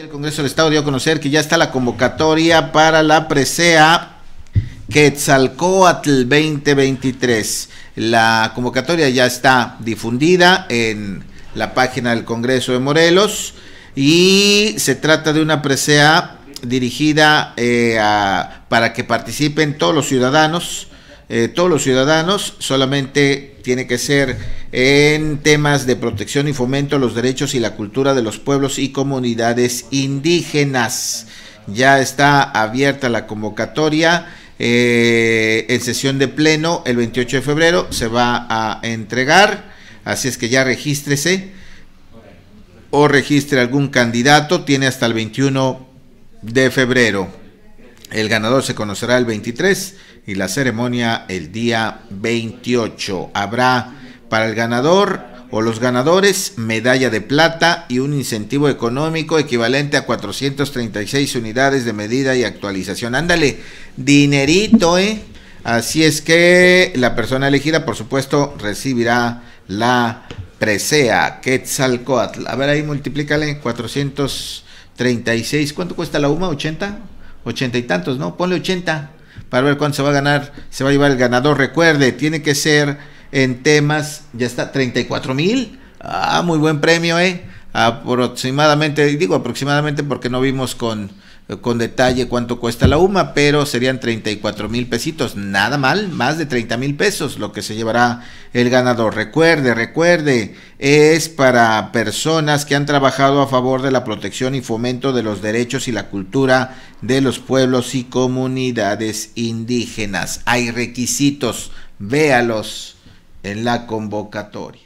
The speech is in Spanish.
el Congreso del Estado dio a conocer que ya está la convocatoria para la presea Quetzalcoatl 2023. La convocatoria ya está difundida en la página del Congreso de Morelos y se trata de una presea dirigida eh, para que participen todos los ciudadanos eh, todos los ciudadanos, solamente tiene que ser en temas de protección y fomento a los derechos y la cultura de los pueblos y comunidades indígenas. Ya está abierta la convocatoria. Eh, en sesión de pleno el 28 de febrero se va a entregar, así es que ya regístrese o registre algún candidato, tiene hasta el 21 de febrero. El ganador se conocerá el 23 y la ceremonia el día 28. Habrá para el ganador o los ganadores medalla de plata y un incentivo económico equivalente a 436 unidades de medida y actualización. Ándale, dinerito, ¿eh? Así es que la persona elegida, por supuesto, recibirá la presea Quetzalcoatl. A ver, ahí multiplícale 436. ¿Cuánto cuesta la UMA? ¿80? 80 y tantos, ¿no? Ponle 80 para ver cuándo se va a ganar, se va a llevar el ganador. Recuerde, tiene que ser en temas, ya está, 34 mil. Ah, muy buen premio, ¿eh? Aproximadamente, digo aproximadamente porque no vimos con con detalle cuánto cuesta la UMA, pero serían 34 mil pesitos, nada mal, más de 30 mil pesos lo que se llevará el ganador. Recuerde, recuerde, es para personas que han trabajado a favor de la protección y fomento de los derechos y la cultura de los pueblos y comunidades indígenas. Hay requisitos, véalos en la convocatoria.